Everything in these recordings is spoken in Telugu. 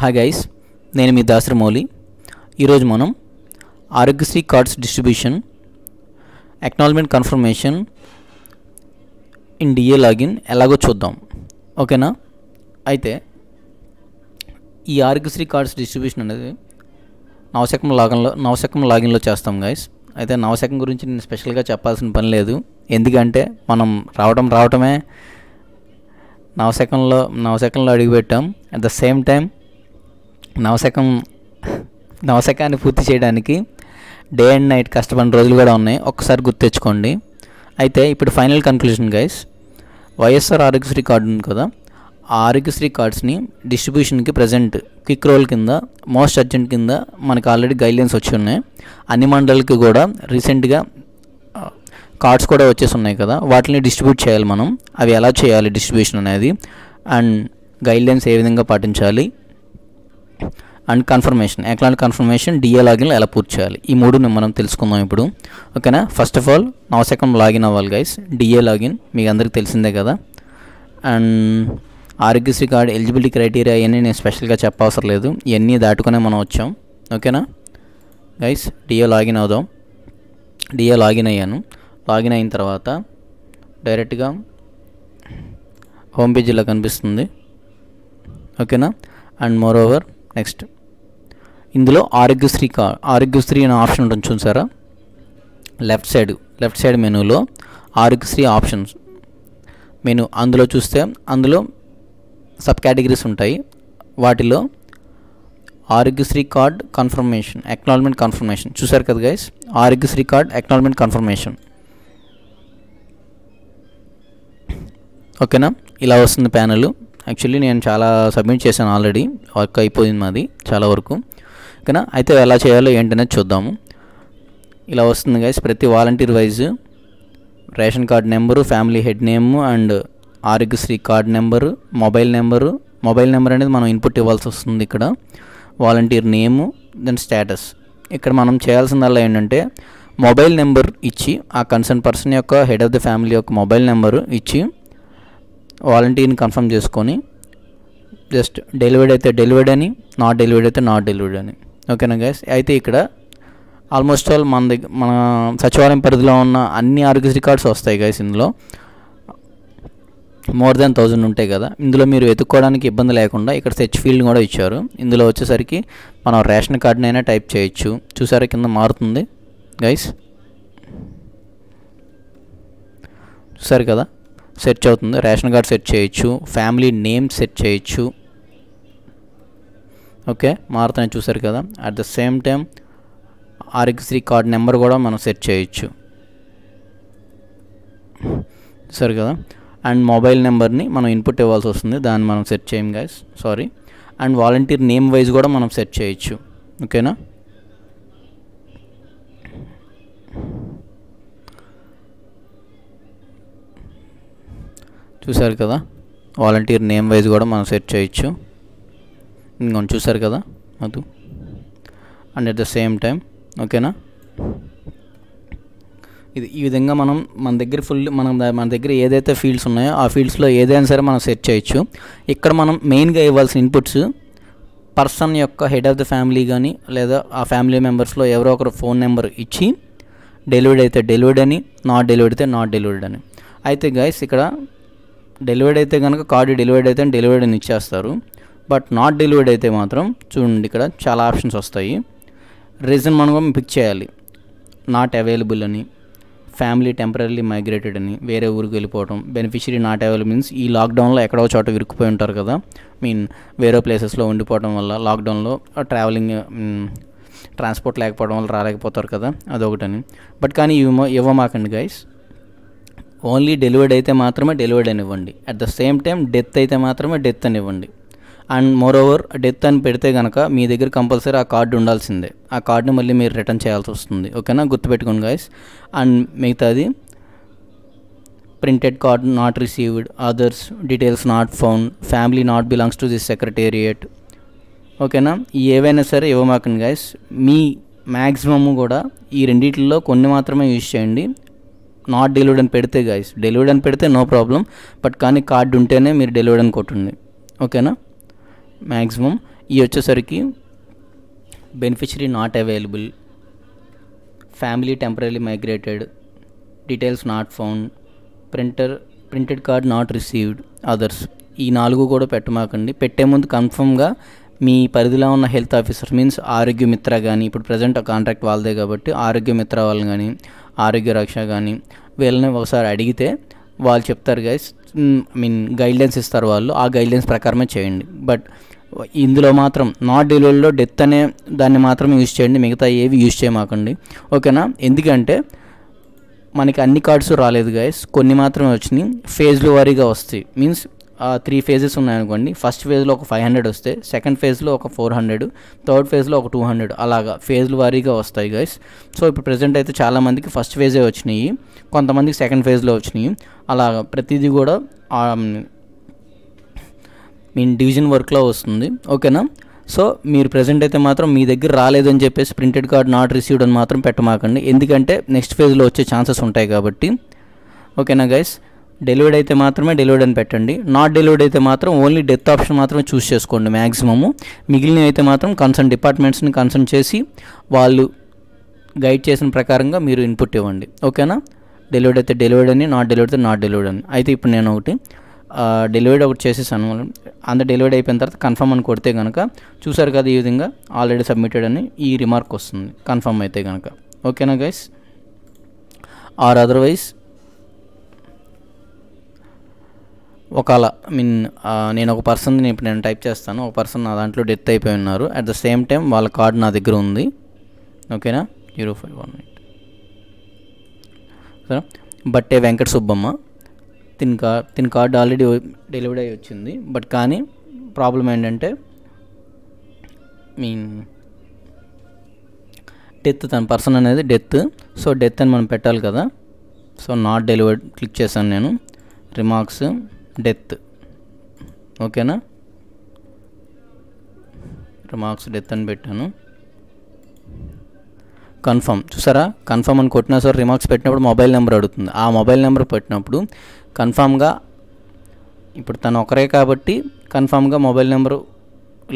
హాయ్ గైస్ నేను మీ దాసరమౌళి ఈరోజు మనం Aarogyasri cards distribution acknowledgement confirmation in DA login ఎలాగో చూద్దాం ఓకేనా అయితే ఈ ఆరోగ్యశ్రీ కార్డ్స్ డిస్ట్రిబ్యూషన్ అనేది నవశకం లాగన్లో నవశకం లాగిన్లో చేస్తాం గైస్ అయితే నవశకం గురించి నేను స్పెషల్గా చెప్పాల్సిన పని లేదు ఎందుకంటే మనం రావడం రావటమే నవశకంలో నవశకంలో అడిగిపెట్టాం at the same time Navasakam నవశకాన్ని పూర్తి చేయడానికి డే అండ్ నైట్ కష్టపడిన రోజులు కూడా ఉన్నాయి ఒక్కసారి గుర్తు తెచ్చుకోండి అయితే ఇప్పుడు final conclusion guys YSR Aarogyasri card ఉంది కదా ఆ ఆరోగ్యశ్రీ కార్డ్స్ని డిస్ట్రిబ్యూషన్కి ప్రజెంట్ క్విక్ రోల్ కింద మోస్ట్ అర్జెంట్ కింద మనకు ఆల్రెడీ గైడ్లైన్స్ వచ్చి ఉన్నాయి అన్ని మండలకి కూడా రీసెంట్గా కార్డ్స్ కూడా వచ్చేసి ఉన్నాయి కదా వాటిని డిస్ట్రిబ్యూట్ చేయాలి మనం అవి ఎలా చేయాలి డిస్ట్రిబ్యూషన్ అనేది అండ్ గైడ్లైన్స్ ఏ విధంగా పాటించాలి అండ్ కన్ఫర్మేషన్ ఎక్లాంటి కన్ఫర్మేషన్ డిఏ లాగిన్ ఎలా పూర్తి చేయాలి ఈ మూడు మనం తెలుసుకుందాం ఇప్పుడు ఓకేనా ఫస్ట్ ఆఫ్ ఆల్ నా సెకండ్ లాగిన్ అవ్వాలి గైస్ డిఏ లాగిన్ మీకు అందరికీ తెలిసిందే కదా and Aarogyasri card eligibility criteria ఇవన్నీ నేను స్పెషల్గా చెప్పవసరం లేదు ఇవన్నీ దాటుకునే మనం వచ్చాం ఓకేనా గైస్ డిఏ లాగిన్ అవుదాం డిఏ లాగిన్ అయ్యాను లాగిన్ అయిన తర్వాత డైరెక్ట్గా హోమ్ పేజీలో కనిపిస్తుంది ఓకేనా అండ్ మోర్ ఓవర్ నెక్స్ట్ ఇందులో ఆరోగ్యశ్రీ కా ఆరోగ్యశ్రీ అనే ఆప్షన్ ఉంటుంది చూసారా లెఫ్ట్ సైడ్ లెఫ్ట్ సైడ్ మెనూలో ఆరోగ్యశ్రీ ఆప్షన్స్ మెను అందులో చూస్తే అందులో సబ్ కేటగిరీస్ ఉంటాయి వాటిలో Aarogyasri card confirmation acknowledgement confirmation చూసారు కదా guys Aarogyasri card acknowledgement confirmation ఓకేనా ఇలా వస్తుంది ప్యానెలు యాక్చువల్లీ నేను చాలా సబ్మిట్ చేశాను ఆల్రెడీ వర్క్ అయిపోయింది మాది చాలా వరకు ఓకేనా అయితే ఎలా చేయాలో ఏంటనేది చూద్దాము ఇలా వస్తుంది గైస్ ప్రతి volunteer wise ration card number family head name and Aarogyasri card number mobile number mobile number అనేది మనం ఇన్పుట్ ఇవ్వాల్సి వస్తుంది ఇక్కడ వాలంటీర్ నేము దెన్ స్టేటస్ ఇక్కడ మనం చేయాల్సిందల్లా ఏంటంటే మొబైల్ నెంబర్ ఇచ్చి ఆ కన్సర్న్ పర్సన్ యొక్క హెడ్ ఆఫ్ ద ఫ్యామిలీ యొక్క మొబైల్ నెంబరు ఇచ్చి వాలంటీర్ని కన్ఫర్మ్ చేసుకొని జస్ట్ డెలివర్డ్ అయితే డెలివర్డ్ అని నాట్ డెలివర్డ్ అయితే నాట్ డెలివర్డ్ అని ఓకేనా గైస్ అయితే ఇక్కడ ఆల్మోస్ట్ ఆల్ మన దగ్గర మన సచివాలయం పరిధిలో ఉన్న అన్ని ఆరోగ్యశ్రీ కార్డ్స్ వస్తాయి గైస్ ఇందులో మోర్ దెన్ థౌజండ్ ఉంటాయి కదా ఇందులో మీరు వెతుక్కోవడానికి ఇబ్బంది లేకుండా ఇక్కడ సెచ్ ఫీల్డ్ కూడా ఇచ్చారు ఇందులో వచ్చేసరికి మనం రేషన్ కార్డునైనా టైప్ చేయొచ్చు చూసారా కింద మారుతుంది గైస్ చూసారు కదా సెర్చ్ అవుతుంది రేషన్ కార్డ్ సెర్చ్ చేయొచ్చు ఫ్యామిలీ నేమ్ సెట్ చేయొచ్చు ఓకే మారుతానే చూసారు కదా at the same time Aarogyasri card number కూడా మనం సెట్ చేయొచ్చు సరే కదా అండ్ మొబైల్ నెంబర్ని మనం ఇన్పుట్ ఇవ్వాల్సి వస్తుంది దాన్ని మనం సెట్ చేయం guys sorry and volunteer name wise కూడా మనం సెట్ చేయొచ్చు ఓకేనా చూసారు కదా వాలంటీర్ నేమ్ వైజ్ కూడా మనం సెట్ చేయొచ్చు ఇంకొని చూసారు కదా Madhu and at the same time ఓకేనా ఇది ఈ విధంగా మనం మన దగ్గర ఫుల్ మనం మన దగ్గర ఏదైతే ఫీల్డ్స్ ఉన్నాయో ఆ ఫీల్డ్స్లో ఏదైనా సరే మనం సెట్ చేయొచ్చు ఇక్కడ మనం మెయిన్గా ఇవ్వాల్సిన ఇన్పుట్స్ పర్సన్ యొక్క హెడ్ ఆఫ్ ద ఫ్యామిలీ కానీ లేదా ఆ ఫ్యామిలీ మెంబర్స్లో ఎవరో ఒకరు ఫోన్ నెంబర్ ఇచ్చి డెలివరీ అయితే డెలివర్డ్ అని నాట్ డెలివర్డ్ అయితే నాట్ డెలివర్డ్ అని అయితే గైస్ ఇక్కడ డెలివర్డ్ అయితే కనుక కార్డు డెలివర్డ్ అయితే డెలివర్డ్ అని ఇచ్చేస్తారు బట్ నాట్ డెలివర్డ్ అయితే మాత్రం చూడండి ఇక్కడ చాలా ఆప్షన్స్ వస్తాయి రీజన్ మనం పిక్ చేయాలి నాట్ అవైలబుల్ అని ఫ్యామిలీ టెంపరీ మైగ్రేటెడ్ అని వేరే ఊరికి వెళ్ళిపోవడం బెనిఫిషరీ నాట్ అవైలబుల్ మీన్స్ ఈ లాక్డౌన్లో ఎక్కడో చోట విరుక్కుపోయి ఉంటారు కదా మీన్ వేరే ప్లేసెస్లో ఉండిపోవడం వల్ల లాక్డౌన్లో ట్రావెలింగ్ ట్రాన్స్పోర్ట్ లేకపోవడం వల్ల రాలేకపోతారు కదా అదొకటని బట్ కానీ ఇవి ఇవ్వమాకండి గైస్ ఓన్లీ డెలివర్డ్ అయితే మాత్రమే డెలివర్డ్ అనివ్వండి at the same time death అయితే మాత్రమే డెత్ అనివ్వండి అండ్ మోర్ ఓవర్ డెత్ అని పెడితే కనుక మీ దగ్గర కంపల్సరీ ఆ కార్డు ఉండాల్సిందే ఆ కార్డుని మళ్ళీ మీరు రిటర్న్ చేయాల్సి వస్తుంది ఓకేనా గుర్తుపెట్టుకోండి గాయస్ అండ్ మిగతాది printed card not received others details not found family not belongs to this secretariat ఓకేనా ఏవైనా సరే ఇవ్వమాకండి గాయస్ మీ మ్యాక్సిమమ్ కూడా ఈ రెండిట్లో కొన్ని మాత్రమే యూజ్ చేయండి నాట్ డెలివర్డ్ అని పెడితే గైస్ డెలివర్డ్ అని పెడితే నో ప్రాబ్లం బట్ కానీ కార్డ్ ఉంటేనే మీరు డెలివర్డ్ అని కొట్టండి ఓకేనా మ్యాక్సిమం ఇవి వచ్చేసరికి beneficiary not available family temporary migrated details not found printer printed card not received others ఈ నాలుగు కూడా పెట్టమాకండి పెట్టే ముందు కన్ఫర్మ్గా మీ పరిధిలో ఉన్న హెల్త్ ఆఫీసర్ మీన్స్ ఆరోగ్య మిత్ర కానీ ఇప్పుడు ప్రజెంట్ కాంట్రాక్ట్ వాళ్ళదే కాబట్టి ఆరోగ్య మిత్ర వాళ్ళు కానీ ఆరోగ్య రక్ష కానీ వీళ్ళని ఒకసారి అడిగితే వాళ్ళు చెప్తారు గైస్ ఐ మీన్ గైడ్లైన్స్ ఇస్తారు వాళ్ళు ఆ గైడ్లైన్స్ ప్రకారమే చేయండి బట్ ఇందులో మాత్రం నాట్ డెలివరీలో డెత్ అనే దాన్ని మాత్రం యూజ్ చేయండి మిగతా ఏవి యూజ్ చేయమాకండి ఓకేనా ఎందుకంటే మనకి అన్ని కార్డ్స్ రాలేదు గైస్ కొన్ని మాత్రమే వచ్చినాయి ఫేజ్లు వారీగా వస్తాయి మీన్స్ త్రీ ఫేజెస్ ఉన్నాయనుకోండి ఫస్ట్ ఫేజ్లో ఒక ఫైవ్ హండ్రెడ్ వస్తే సెకండ్ ఫేజ్లో ఒక ఫోర్ హండ్రెడ్ థర్డ్ ఫేజ్లో ఒక టూ హండ్రెడ్ అలాగా ఫేజ్లు వారీగా వస్తాయి గైస్ సో ఇప్పుడు ప్రజెంట్ అయితే చాలామందికి ఫస్ట్ ఫేజే వచ్చినాయి కొంతమందికి సెకండ్ ఫేజ్లో వచ్చినాయి అలాగా ప్రతిదీ కూడా మీ డివిజన్ వర్క్లో వస్తుంది ఓకేనా సో మీరు ప్రజెంట్ అయితే మాత్రం మీ దగ్గర రాలేదని చెప్పేసి ప్రింటెడ్ కార్డ్ నాట్ రిసీవ్డ్ అని మాత్రం పెట్టమాకండి ఎందుకంటే నెక్స్ట్ ఫేజ్లో వచ్చే ఛాన్సెస్ ఉంటాయి కాబట్టి ఓకేనా గైస్ డెలివర్డ్ అయితే మాత్రమే డెలివర్డ్ అని పెట్టండి నాట్ డెలివర్డ్ అయితే మాత్రం ఓన్లీ డెత్ ఆప్షన్ మాత్రమే చూస్ చేసుకోండి మ్యాక్సిమము మిగిలినవి అయితే మాత్రం కన్సర్న్ డిపార్ట్మెంట్స్ని కన్సర్న్ చేసి వాళ్ళు గైడ్ చేసిన ప్రకారంగా మీరు ఇన్పుట్ ఇవ్వండి ఓకేనా డెలివర్డ్ అయితే డెలివర్డ్ అని నాట్ డెలివర్డ్ అయితే నాట్ డెలివర్డ్ అని అయితే ఇప్పుడు నేను ఒకటి డెలివర్డ్ ఒకటి చేసేసాను అంత డెలివర్డ్ అయిపోయిన తర్వాత కన్ఫర్మ్ అని కొడితే కనుక చూసారు కదా ఈ విధంగా ఆల్రెడీ సబ్మిటెడ్ అని ఈ రిమార్క్ వస్తుంది కన్ఫర్మ్ అయితే కనుక ఓకేనా గైస్ ఆర్ అదర్వైజ్ ఒకవేళ మీన్ నేను ఒక పర్సన్ ఇప్పుడు నేను టైప్ చేస్తాను ఒక పర్సన్ నా దాంట్లో డెత్ అయిపోయి ఉన్నారు అట్ ద సేమ్ టైం వాళ్ళ కార్డ్ నా దగ్గర ఉంది ఓకేనా జీరో ఫైవ్ వన్ ఎయిట్ సరే బట్టే వెంకట సుబ్బమ్మ తిన్ కార్ తిని కార్డ్ ఆల్రెడీ డెలివరీ అయి వచ్చింది బట్ కానీ ప్రాబ్లం ఏంటంటే మీన్ డెత్ తన పర్సన్ అనేది డెత్ సో డెత్ అని మనం పెట్టాలి కదా సో నాట్ డెలివర్డ్ క్లిక్ చేశాను నేను రిమార్క్స్ డెత్ ఓకేనా రిమార్క్స్ డెత్ అని పెట్టాను కన్ఫర్మ్ చూసారా కన్ఫర్మ్ అని కొట్టినా సార్ రిమార్క్స్ పెట్టినప్పుడు మొబైల్ నెంబర్ అడుగుతుంది ఆ మొబైల్ నెంబర్ పెట్టినప్పుడు కన్ఫామ్గా ఇప్పుడు తను ఒకరే కాబట్టి కన్ఫామ్గా మొబైల్ నెంబరు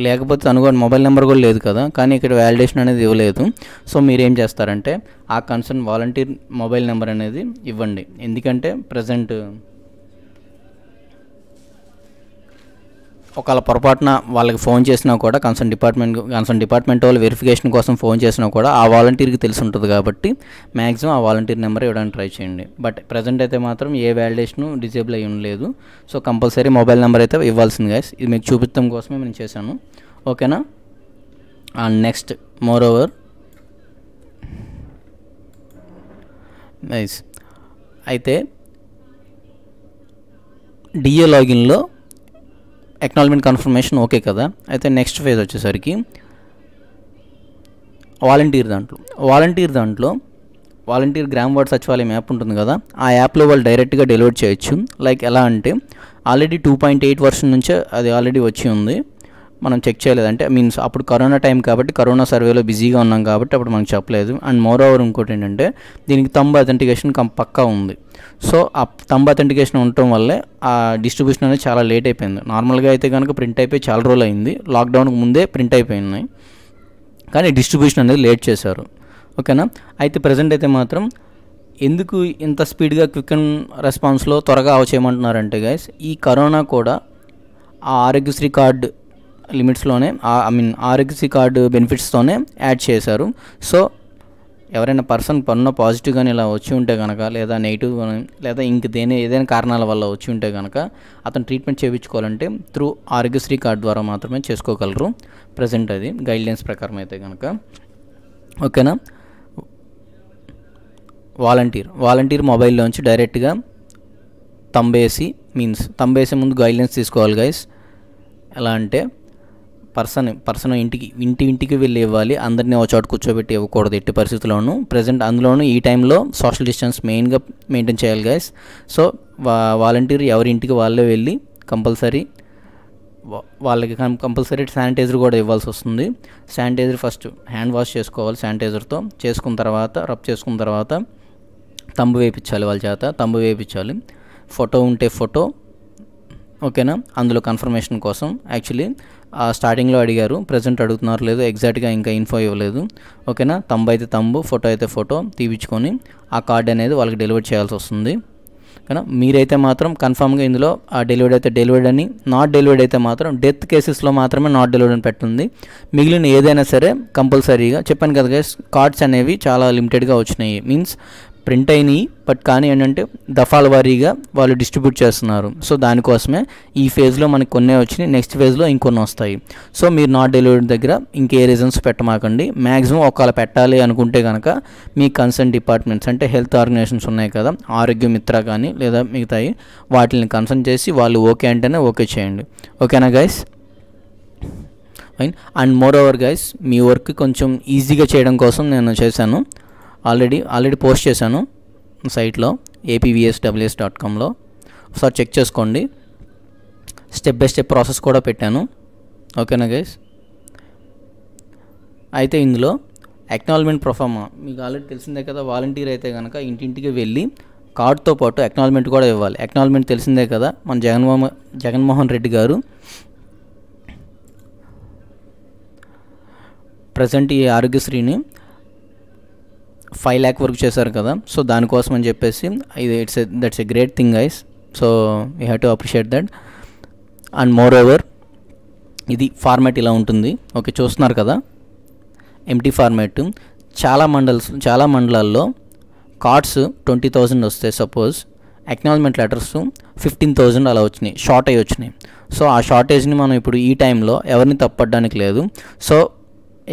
లేకపోతే తను కూడా మొబైల్ నెంబర్ కూడా లేదు కదా కానీ ఇక్కడ వ్యాలిడేషన్ అనేది ఇవ్వలేదు సో మీరేం చేస్తారంటే ఆ కన్సర్న్ వాలంటీర్ మొబైల్ నెంబర్ అనేది ఇవ్వండి ఎందుకంటే ప్రజెంట్ ఒకవేళ పొరపాటున వాళ్ళకి ఫోన్ చేసినా కూడా కన్సర్న్ డిపార్ట్మెంట్ కన్సర్న్ డిపార్ట్మెంట్ వాళ్ళు వెరిఫికేషన్ కోసం ఫోన్ చేసినా కూడా ఆ వాలంటీర్కి తెలిసి ఉంటుంది కాబట్టి మ్యాక్సిమం ఆ వాలంటీర్ నెంబర్ ఇవ్వడానికి ట్రై చేయండి బట్ ప్రజెంట్ అయితే మాత్రం ఏ వ్యాలిడేషను డిజేబుల్ అయ్యి ఉండలేదు సో కంపల్సరీ మొబైల్ నెంబర్ అయితే ఇవ్వాల్సింది గాయస్ ఇది మీకు చూపించడం కోసమే నేను చేశాను ఓకేనా and next moreover nice అయితే డిఏ లాగిన్లో ఎక్నాలజ్మెంట్ కన్ఫర్మేషన్ ఓకే కదా అయితే నెక్స్ట్ ఫేజ్ వచ్చేసరికి వాలంటీర్ దాంట్లో వాలంటీర్ దాంట్లో వాలంటీర్ గ్రామ్ వార్డ్ సచివాలయం యాప్ ఉంటుంది కదా ఆ యాప్లో వాళ్ళు డైరెక్ట్గా డెలివర్ చేయొచ్చు లైక్ ఎలా అంటే already two point eight version నుంచే అది ఆల్రెడీ వచ్చి ఉంది మనం చెక్ చేయలేదు అంటే మీన్స్ అప్పుడు కరోనా టైం కాబట్టి కరోనా సర్వేలో బిజీగా ఉన్నాం కాబట్టి అప్పుడు మనకు చెప్పలేదు అండ్ మోర్ ఓవర్ ఇంకోటి ఏంటంటే దీనికి తంబ్ అథెంటికేషన్ కం పక్కా ఉంది సో ఆ తంబ్ అథెంటికేషన్ ఉండటం వల్లే ఆ డిస్ట్రిబ్యూషన్ అనేది చాలా లేట్ అయిపోయింది నార్మల్గా అయితే కనుక ప్రింట్ అయిపోయి చాలా రోజులు అయింది లాక్డౌన్కి ముందే ప్రింట్ అయిపోయినాయి కానీ డిస్ట్రిబ్యూషన్ అనేది లేట్ చేశారు ఓకేనా అయితే ప్రజెంట్ అయితే మాత్రం ఎందుకు ఇంత స్పీడ్గా క్విక్ అండ్ రెస్పాన్స్లో త్వరగా అవచేయమంటున్నారంటే గైస్ ఈ కరోనా కూడా ఆ ఆరోగ్యశ్రీ కార్డు లిమిట్స్లోనే ఐ మీన్ ఆరోగ్యశ్రీ కార్డు బెనిఫిట్స్తోనే యాడ్ చేశారు సో ఎవరైనా పర్సన్ పన్ను పాజిటివ్ కానీ ఇలా వచ్చి ఉంటే కనుక లేదా నెగిటివ్ కానీ లేదా ఇంక దేని ఏదైనా కారణాల వల్ల వచ్చి ఉంటే కనుక అతను ట్రీట్మెంట్ చేయించుకోవాలంటే త్రూ ఆరోగ్యశ్రీ కార్డు ద్వారా మాత్రమే చేసుకోగలరు ప్రజెంట్ అది గైడ్లైన్స్ ప్రకారం అయితే కనుక ఓకేనా వాలంటీర్ వాలంటీర్ మొబైల్లోంచి డైరెక్ట్గా తంబేసి మీన్స్ తంబేసే ముందు గైడ్లైన్స్ తీసుకోవాలి గైస్ ఎలా అంటే పర్సన్ పర్సన్ ఇంటికి ఇంటి ఇంటికి వెళ్ళి ఇవ్వాలి అందరినీ ఒక చోట కూర్చోబెట్టి ఇవ్వకూడదు ఎట్టి పరిస్థితుల్లోనూ ప్రజెంట్ అందులోనూ ఈ టైంలో సోషల్ డిస్టెన్స్ మెయిన్గా మెయింటైన్ చేయాలి గైస్ సో వా వాలంటీర్ ఎవరి ఇంటికి వాళ్ళే వెళ్ళి కంపల్సరీ వాళ్ళకి కంపల్సరీ శానిటైజర్ కూడా ఇవ్వాల్సి వస్తుంది శానిటైజర్ ఫస్ట్ హ్యాండ్ వాష్ చేసుకోవాలి శానిటైజర్తో చేసుకున్న తర్వాత రబ్ చేసుకున్న తర్వాత తంబు వేయించాలి వాళ్ళ చేత తంబు వేయించాలి ఫోటో ఉంటే ఫోటో ఓకేనా అందులో కన్ఫర్మేషన్ కోసం యాక్చువల్లీ స్టార్టింగ్లో అడిగారు ప్రజెంట్ అడుగుతున్నారు లేదు ఎగ్జాక్ట్గా ఇంకా ఇన్ఫో ఇవ్వలేదు ఓకేనా తంబు అయితే తంబు ఫోటో అయితే ఫోటో తీపించుకొని ఆ కార్డ్ అనేది వాళ్ళకి డెలివరీ చేయాల్సి వస్తుంది ఓకేనా మీరైతే మాత్రం కన్ఫామ్గా ఇందులో ఆ డెలివరీ అయితే డెలివర్డ్ అని నాట్ డెలివర్డ్ అయితే మాత్రం డెత్ కేసెస్లో మాత్రమే నాట్ డెలివర్డ్ అని పెట్టింది మిగిలిన ఏదైనా సరే కంపల్సరీగా చెప్పాను కదా కార్డ్స్ అనేవి చాలా లిమిటెడ్గా వచ్చినాయి మీన్స్ ప్రింట్ అయినాయి బట్ కానీ ఏంటంటే దఫాల వారీగా వాళ్ళు డిస్ట్రిబ్యూట్ చేస్తున్నారు సో దానికోసమే ఈ ఫేజ్లో మనకు కొన్ని వచ్చినాయి నెక్స్ట్ ఫేజ్లో ఇంకొన్ని వస్తాయి సో మీరు నాట్ డెలివరీ దగ్గర ఇంకే రీజన్స్ పెట్టమాకండి మ్యాక్సిమం ఒకవేళ పెట్టాలి అనుకుంటే కనుక మీ కన్సర్న్ డిపార్ట్మెంట్స్ అంటే హెల్త్ ఆర్గనైజేషన్స్ ఉన్నాయి కదా ఆరోగ్య మిత్ర కానీ లేదా మిగతాయి వాటిని కన్సర్న్ చేసి వాళ్ళు ఓకే అంటేనే ఓకే చేయండి ఓకేనా guys and moreover guys మీ వర్క్ కొంచెం ఈజీగా చేయడం కోసం నేను చేశాను ఆల్రెడీ ఆల్రెడీ పోస్ట్ చేశాను సైట్లో ఏపీవిఎస్డబ్ల్యూఎస్ డాట్ కామ్లో ఒకసారి చెక్ చేసుకోండి స్టెప్ బై స్టెప్ ప్రాసెస్ కూడా పెట్టాను ఓకేనా గైస్ అయితే ఇందులో అక్నాలజ్మెంట్ ప్రొఫామా మీకు ఆల్రెడీ తెలిసిందే కదా వాలంటీర్ అయితే కనుక ఇంటింటికి వెళ్ళి కార్డ్తో పాటు అక్నాలజ్మెంట్ కూడా ఇవ్వాలి అక్నాలజ్మెంట్ తెలిసిందే కదా మన జగన్మోహన్ జగన్మోహన్ రెడ్డి గారు ప్రజెంట్ ఈ ఆరోగ్యశ్రీని ఫైవ్ ల్యాక్ వరకు చేశారు కదా సో దానికోసం అని చెప్పేసి ఇది it's that's a great thing ice so you have to appreciate that and moreover ఇది ఫార్మాట్ ఇలా ఉంటుంది ఓకే చూస్తున్నారు కదా ఎంటీ ఫార్మాట్ చాలా మండల్స్ చాలా మండలాల్లో కార్డ్స్ ట్వంటీ థౌజండ్ వస్తాయి suppose acknowledgement letters fifteen thousand అలా వచ్చినాయి షార్ట్ అయ్యి వచ్చినాయి సో ఆ షార్టేజ్ని మనం ఇప్పుడు ఈ టైంలో ఎవరిని తప్పడానికి లేదు సో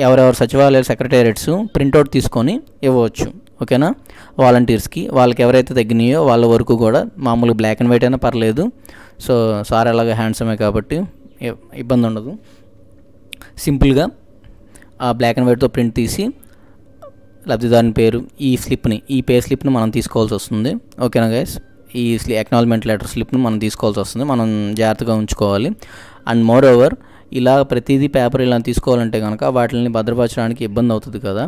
ఎవరెవరు సచివాలయాలు సెక్రటేరియట్స్ ప్రింట్అవుట్ తీసుకొని ఇవ్వవచ్చు ఓకేనా వాలంటీర్స్కి వాళ్ళకి ఎవరైతే తగ్గినాయో వాళ్ళ వరకు కూడా మామూలుగా బ్లాక్ అండ్ వైట్ అయినా పర్లేదు సో సార్ అలాగే హ్యాండ్సమే కాబట్టి ఇబ్బంది ఉండదు సింపుల్గా ఆ బ్లాక్ అండ్ వైట్తో ప్రింట్ తీసి లబ్ధిదారుని పేరు ఈ స్లిప్ని ఈ పే స్లిప్ని మనం తీసుకోవాల్సి వస్తుంది ఓకేనా గైస్ ఈ స్లి అక్నాలజ్మెంట్ లెటర్ స్లిప్ని మనం తీసుకోవాల్సి వస్తుంది మనం జాగ్రత్తగా ఉంచుకోవాలి అండ్ మోర్ ఓవర్ ఇలా ప్రతిదీ పేపర్ ఇలా తీసుకోవాలంటే కనుక వాటిని భద్రపరచడానికి ఇబ్బంది అవుతుంది కదా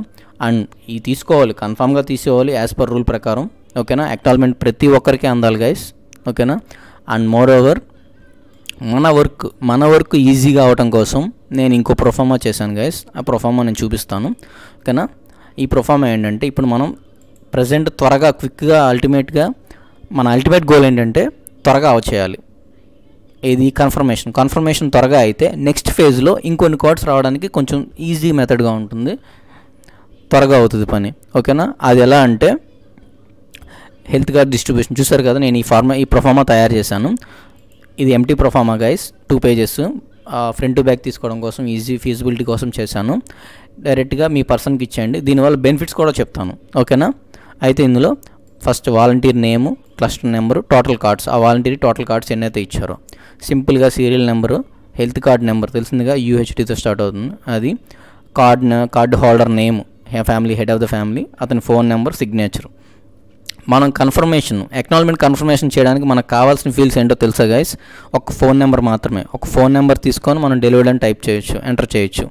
అండ్ ఈ తీసుకోవాలి కన్ఫామ్గా తీసుకోవాలి యాజ్ పర్ రూల్ ప్రకారం ఓకేనా ఎక్టాల్మెంట్ ప్రతి ఒక్కరికి అందాలి గైస్ ఓకేనా అండ్ మోర్ ఓవర్ మన వర్క్ మన వర్క్ ఈజీగా అవటం కోసం నేను ఇంకో ప్రొఫామా చేశాను గైస్ ఆ ప్రొఫామా నేను చూపిస్తాను ఓకేనా ఈ ప్రొఫామా ఏంటంటే ఇప్పుడు మనం ప్రజెంట్ త్వరగా క్విక్గా అల్టిమేట్గా మన అల్టిమేట్ గోల్ ఏంటంటే త్వరగా అవ చేయాలి ఇది కన్ఫర్మేషన్ కన్ఫర్మేషన్ త్వరగా అయితే నెక్స్ట్ ఫేజ్లో ఇంకొన్ని కోడ్స్ రావడానికి కొంచెం ఈజీ మెథడ్గా ఉంటుంది త్వరగా అవుతుంది పని ఓకేనా అది ఎలా అంటే హెల్త్ కార్డ్ డిస్ట్రిబ్యూషన్ చూసారు కదా నేను ఈ ఫార్మా ఈ ప్రొఫార్మా తయారు చేశాను ఇది empty proforma guys two pages front to back తీసుకోవడం కోసం ఈజీ ఫీజిబిలిటీ కోసం చేశాను డైరెక్ట్గా మీ పర్సన్కి ఇచ్చేయండి దీనివల్ల బెనిఫిట్స్ కూడా చెప్తాను ఓకేనా అయితే ఇందులో first volunteer name cluster number total cards ఆ వాలంటీర్ టోటల్ కార్డ్స్ ఎన్నైతే ఇచ్చారో సింపుల్గా serial number health card number తెలిసిందిగా యూహెచ్డితో స్టార్ట్ అవుతుంది అది card card holder name family head of the family అతని ఫోన్ నెంబర్ సిగ్నేచర్ మనం కన్ఫర్మేషన్ ఎక్నాలజ్మెంట్ కన్ఫర్మేషన్ చేయడానికి మనకు కావాల్సిన ఫీల్స్ ఏంటో తెలుసా గైస్ ఒక ఫోన్ నెంబర్ మాత్రమే ఒక ఫోన్ నెంబర్ తీసుకొని మనం డెలివరీ అని టైప్ చేయొచ్చు ఎంటర్ చేయొచ్చు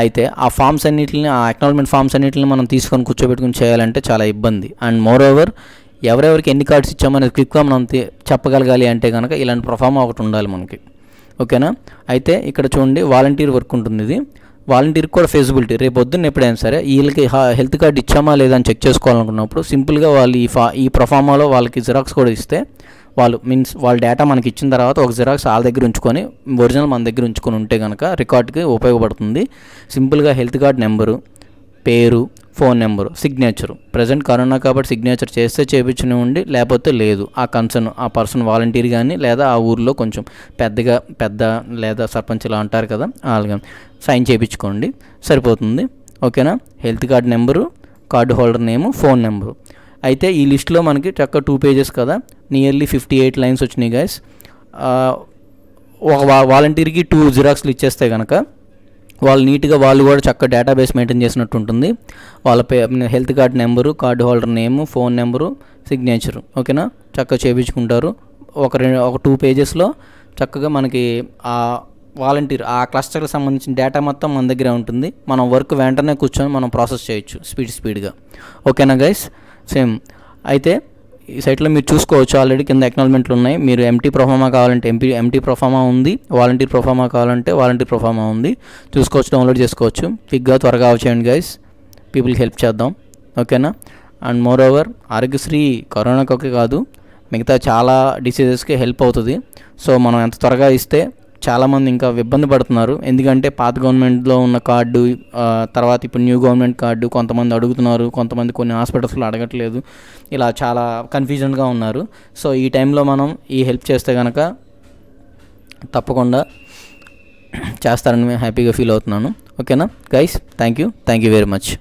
అయితే ఆ ఫామ్స్ అన్నింటిని ఆ ఎక్నాలజ్మెంట్ ఫామ్స్ అన్నింటిని మనం తీసుకొని కూర్చోబెట్టుకుని చేయాలంటే చాలా ఇబ్బంది అండ్ మోర్ ఓవర్ ఎవరెవరికి ఎన్ని కార్డ్స్ ఇచ్చామనేది క్లిక్గా మనం చెప్పగలగాలి అంటే కనుక ఇలాంటి ప్రొఫామ్ ఒకటి ఉండాలి మనకి ఓకేనా అయితే ఇక్కడ చూడండి వాలంటీర్ వర్క్ ఉంటుంది ఇది వాలంటీర్కి కూడా ఫెసిబిలిటీ రేపు పొద్దున్న ఎప్పుడైనా సరే వీళ్ళకి హెల్త్ కార్డ్ ఇచ్చామా లేదా అని చెక్ చేసుకోవాలనుకున్నప్పుడు సింపుల్గా వాళ్ళు ఈ ఫా ఈ ప్రొఫామాలో వాళ్ళకి జిరాక్స్ కూడా ఇస్తే వాళ్ళు మీన్స్ వాళ్ళ డేటా మనకి ఇచ్చిన తర్వాత ఒక జిరాక్స్ వాళ్ళ దగ్గర ఉంచుకొని ఒరిజినల్ మన దగ్గర ఉంచుకొని ఉంటే కనుక రికార్డ్కి ఉపయోగపడుతుంది సింపుల్గా హెల్త్ కార్డ్ నెంబరు పేరు phone number signature present corona కాబట్టి సిగ్నేచర్ చేస్తే చేపించుని ఉండి లేకపోతే లేదు ఆ కన్సర్న్ ఆ పర్సన్ వాలంటీర్ కానీ లేదా ఆ ఊర్లో కొంచెం పెద్దగా పెద్ద లేదా సర్పంచ్ ఇలా అంటారు కదా వాళ్ళగా సైన్ చేయించుకోండి సరిపోతుంది ఓకేనా health card number card holder name phone number అయితే ఈ లిస్ట్లో మనకి చక్క టూ పేజెస్ కదా నియర్లీ ఫిఫ్టీ ఎయిట్ లైన్స్ వచ్చినాయి గైస్ ఒక వాలంటీర్కి టూ జిరాక్స్లు ఇచ్చేస్తే కనుక వాళ్ళు నీట్గా వాళ్ళు కూడా చక్కగా డేటాబేస్ మెయింటైన్ చేసినట్టు ఉంటుంది వాళ్ళ పే health card number card holder name phone number signature ఓకేనా చక్కగా చేయించుకుంటారు ఒక రెండు ఒక టూ పేజెస్లో చక్కగా మనకి ఆ వాలంటీర్ ఆ క్లస్టర్కి సంబంధించిన డేటా మొత్తం మన దగ్గర ఉంటుంది మనం వర్క్ వెంటనే కూర్చొని మనం ప్రాసెస్ చేయొచ్చు స్పీడ్ స్పీడ్గా ఓకేనా గైస్ సేమ్ అయితే ఈ సైట్లో మీరు చూసుకోవచ్చు ఆల్రెడీ కింద ఎక్నాలజ్మెంట్లు ఉన్నాయి మీరు ఎంటీ ప్రొఫామా కావాలంటే ఎంపీ ఎంటీ ప్రొఫామా ఉంది వాలంటీర్ ప్రొఫామా కావాలంటే వాలంటీర్ ప్రొఫామా ఉంది చూసుకోవచ్చు డౌన్లోడ్ చేసుకోవచ్చు క్విక్గా త్వరగా ఆఫ్ చేయండి గైస్ పీపుల్కి హెల్ప్ చేద్దాం ఓకేనా అండ్ మోర్ ఓవర్ ఆరోగ్యశ్రీ కరోనాకొకే కాదు మిగతా చాలా డిసీజెస్కి హెల్ప్ అవుతుంది సో మనం ఎంత త్వరగా ఇస్తే చాలామంది ఇంకా ఇబ్బంది పడుతున్నారు ఎందుకంటే పాత గవర్నమెంట్లో ఉన్న కార్డు తర్వాత ఇప్పుడు న్యూ గవర్నమెంట్ కార్డు కొంతమంది అడుగుతున్నారు కొంతమంది కొన్ని హాస్పిటల్స్లో అడగట్లేదు ఇలా చాలా కన్ఫ్యూజన్గా ఉన్నారు సో ఈ టైంలో మనం ఈ హెల్ప్ చేస్తే కనుక తప్పకుండా చేస్తారని మేము హ్యాపీగా ఫీల్ అవుతున్నాను ఓకేనా guys thank you thank you very much